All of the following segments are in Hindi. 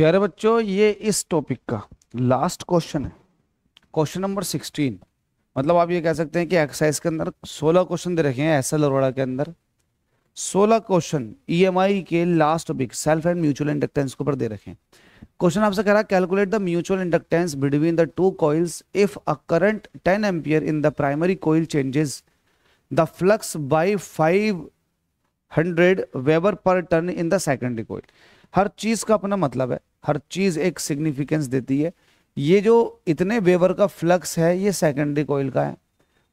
प्यारे बच्चों ये इस टॉपिक का लास्ट क्वेश्चन है क्वेश्चन नंबर सिक्सटीन मतलब आप ये कह सकते हैं कि एक्सरसाइज के अंदर सोलह क्वेश्चन दे रखे हैं एस एल अरोड़ा के अंदर सोलह क्वेश्चन ईएमआई e के last topic self and mutual inductance के ऊपर दे रखे हैं क्वेश्चन आपसे कह रहा है calculate the mutual inductance between the two coils if a current ten ampere in the primary coil changes the flux by five hundred weber per turn in the secondary coil हर चीज का अपना मतलब है हर चीज़ एक सिग्निफिकेंस देती है ये जो इतने वेवर का फ्लक्स है ये सेकेंडरी कोयल का है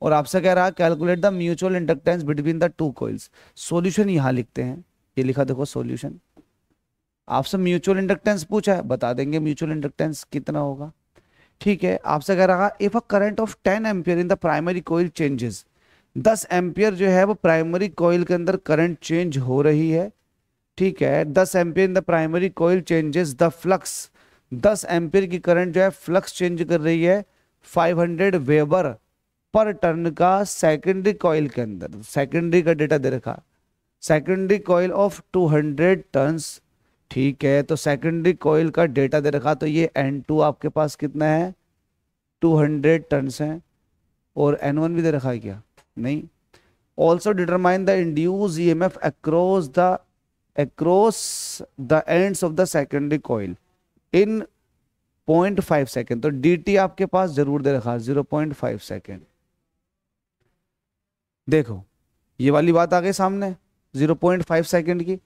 और आपसे कह रहा है calculate the mutual inductance between the two coils solution यहां लिखते हैं ये लिखा देखो सॉल्यूशन आपसे म्यूचुअल इंडक्टेंस पूछा है बता देंगे म्यूचुअल इंडक्टेंस कितना होगा ठीक है आपसे कह रहा if a current of ten ampere in the primary coil changes दस एम्पियर जो है वो प्राइमरी कोयल के अंदर करंट चेंज हो रही है ठीक है दस ampere in the primary coil changes the flux दस एम्पियर की करंट जो है फ्लक्स चेंज कर रही है five hundred weber per turn का सेकेंडरी कॉयल के अंदर सेकेंडरी का डेटा दे रखा secondary coil of hundred turns ठीक है तो सेकेंडरी कॉयल का डेटा दे रखा तो ये एन टू आपके पास कितना है टू हंड्रेड टर्न्स हैं और एन वन भी दे रखा है क्या नहीं also determine the induced E M F across the across the ends of the secondary coil in 0.5 second तो dt आपके पास जरूर दे रखा 0.5 second देखो ये वाली बात आ गई सामने 0.5 second की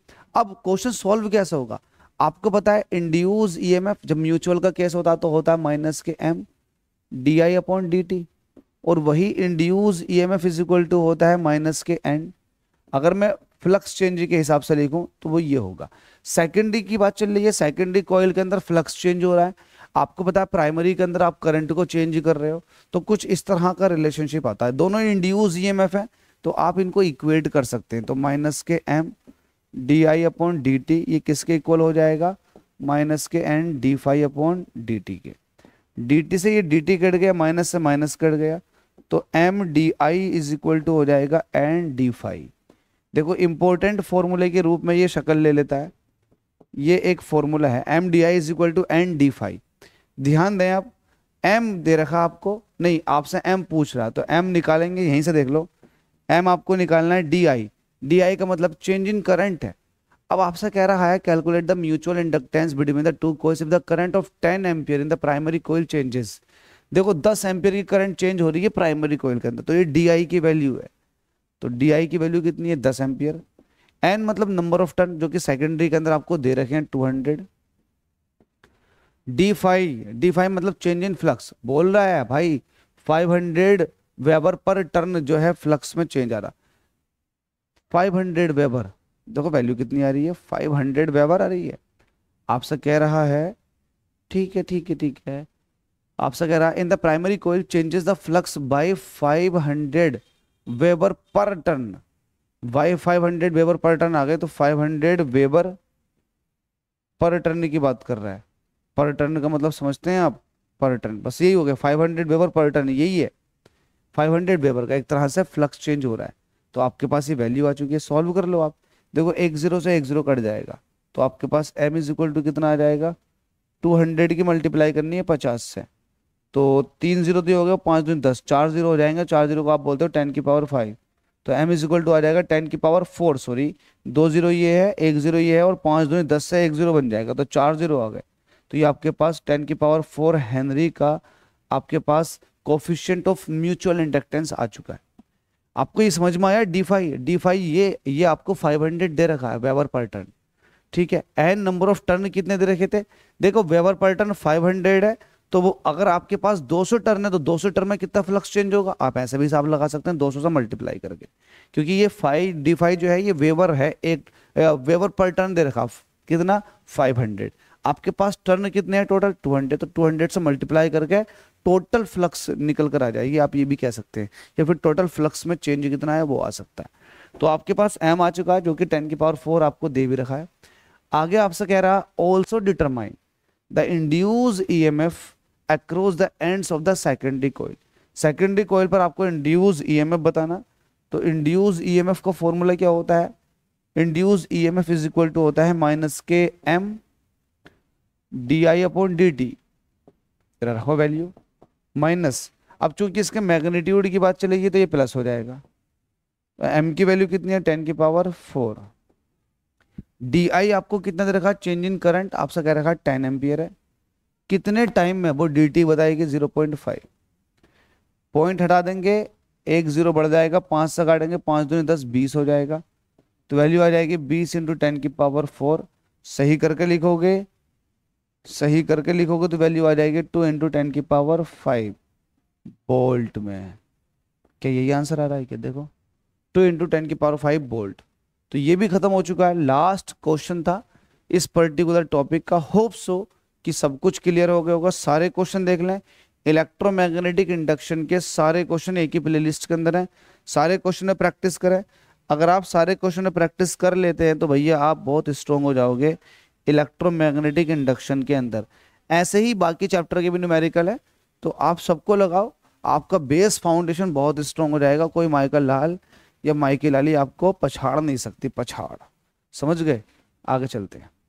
अब क्वेश्चन सॉल्व कैसे होगा आपको पता है इंड्यूज ईएमएफ e जब म्यूचुअल का केस होता तो होता है माइनस के M D I upon D T और वही induced E M F is equal to होता है माइनस के एन अगर मैं फ्लक्स चेंज के हिसाब से लिखूं तो वो ये होगा सेकेंडरी की बात चल रही है सेकेंडरी कॉयल के अंदर फ्लक्स चेंज हो रहा है आपको पता है प्राइमरी के अंदर आप करंट को चेंज कर रहे हो तो कुछ इस तरह का रिलेशनशिप आता है दोनों इंड्यूस ई एम एफ है तो आप इनको इक्वेट कर सकते हैं तो माइनस के M D I upon D T ये किसके इक्वल हो जाएगा माइनस के N D phi upon D T के डी टी से ये डी टी कट गया माइनस से माइनस कट गया तो M D I is equal to हो जाएगा एन डी फाइव देखो इम्पोर्टेंट फॉर्मूले के रूप में ये शक्ल ले लेता है ये एक फॉर्मूला है M D I is equal to N D phi ध्यान दें आप एम दे रखा आपको नहीं आपसे एम पूछ रहा तो एम निकालेंगे यहीं से देख लो एम आपको निकालना है डी आई डी आई का मतलब चेंज इन करंट है अब आपसे कह रहा है calculate the mutual inductance between the two coils if the current of 10 ampere in the primary coil changes देखो 10 एम्पियर की करंट चेंज हो रही है प्राइमरी कोयल के अंदर तो ये डी आई की वैल्यू है तो डी की वैल्यू कितनी है दस एम्पियर एन मतलब नंबर ऑफ टर्न जो कि सेकेंडरी के अंदर आपको दे रखे हैं two hundred D phi D phi मतलब चेंज इन फ्लक्स बोल रहा है भाई five hundred weber per turn जो है फ्लक्स में चेंज आ रहा फाइव हंड्रेड वेबर देखो वैल्यू कितनी आ रही है फाइव हंड्रेड वेबर आ रही है आपसे कह रहा है ठीक है ठीक है ठीक है आपसे कह रहा है in the primary coil changes the flux by five hundred weber per turn Y 500 weber per turn आ गए तो 500 वेबर पर टन की बात कर रहा है पर टन का मतलब समझते हैं आप पर टन बस यही हो गया 500 वेबर पर टन यही है 500 वेबर का एक तरह से फ्लक्स चेंज हो रहा है तो आपके पास ये वैल्यू आ चुकी है सॉल्व कर लो आप देखो एक जीरो से एक जीरो कट जाएगा तो आपके पास एम इज इक्वल टू कितना आ जाएगा टू हंड्रेड की मल्टीप्लाई करनी है पचास से तो तीन जीरो दिए हो गए पाँच दून दस चार जीरो हो जाएंगे चार जीरो को आप बोलते हो टेन की पावर फाइव तो एम इज इक्वल टू आ जाएगा टेन की पावर फोर सॉरी दो जीरो ये है एक जीरो ये है और पाँच दो दस से एक जीरो बन जाएगा तो चार जीरो आ गए तो ये आपके पास टेन की पावर फोर हेनरी का आपके पास कोफिशियंट ऑफ म्यूचुअल इंडक्टेंस आ चुका है आपको ये समझ में आया डी फाइव डी फाइव ये ये आपको फाइव हंड्रेड दे रखा है वेवर पर टर्न ठीक है एन नंबर ऑफ टर्न कितने दे रखे थे देखो वेवर पर टर्न हंड्रेड है तो वो अगर आपके पास 200 टर्न है तो 200 टर्न में कितना फ्लक्स चेंज होगा आप ऐसे भी हिसाब लगा सकते हैं 200 से मल्टीप्लाई करके क्योंकि ये फाइव डी जो है ये वेवर है एक वेवर पर टर्न दे रखा कितना 500 आपके पास टर्न कितने हैं टोटल 200 तो 200 से मल्टीप्लाई करके टोटल फ्लक्स निकल कर आ जाएगी आप ये भी कह सकते हैं या फिर टोटल फ्लक्स में चेंज कितना है वो आ सकता है तो आपके पास एम आ चुका है जो कि टेन की पावर फोर आपको दे भी रखा है आगे आपसे कह रहा also determine the induced E M F across the end of the secondary coil secondary coil पर आपको इंड्यूज ईएमएफ e बताना तो इंड्यूज ईएमएफ e का फॉर्मूला क्या होता है induced E EMF is equal to होता है माइनस के M D I upon D T रखो वैल्यू माइनस अब चूंकि इसके मैग्नीट्यूड की बात चलेगी तो ये प्लस हो जाएगा एम की वैल्यू कितनी है टेन की पावर फोर डी आई आपको कितना दे रखा चेंज इन करंट आपसे कह रखा टेन एम्पियर है कितने टाइम में वो डी टी बताएगी जीरो पॉइंट फाइव पॉइंट हटा देंगे एक जीरो बढ़ जाएगा पाँच से काटेंगे पाँच दो दस बीस हो जाएगा तो वैल्यू आ जाएगी बीस इंटू टेन की पावर फोर सही करके लिखोगे सही करके लिखोगे तो वैल्यू आ जाएगी टू इंटू टेन की पावर फाइव बोल्ट में क्या यही आंसर आ रहा है क्या देखो टू इंटू टेन की पावर फाइव बोल्ट तो ये भी खत्म हो चुका है लास्ट क्वेश्चन था इस पर्टिकुलर टॉपिक का होप सो कि सब कुछ क्लियर हो गया होगा सारे क्वेश्चन देख लें इलेक्ट्रोमैग्नेटिक इंडक्शन के सारे क्वेश्चन एक ही प्लेलिस्ट के अंदर हैं सारे क्वेश्चन में प्रैक्टिस करें अगर आप सारे क्वेश्चन में प्रैक्टिस कर लेते हैं तो भैया आप बहुत स्ट्रांग हो जाओगे इलेक्ट्रोमैग्नेटिक इंडक्शन के अंदर ऐसे ही बाकी चैप्टर के भी न्यूमेरिकल है तो आप सबको लगाओ आपका बेस फाउंडेशन बहुत स्ट्रांग हो जाएगा कोई माइकल लाल या माइकी लाली आपको पछाड़ नहीं सकती पछाड़ समझ गए आगे चलते हैं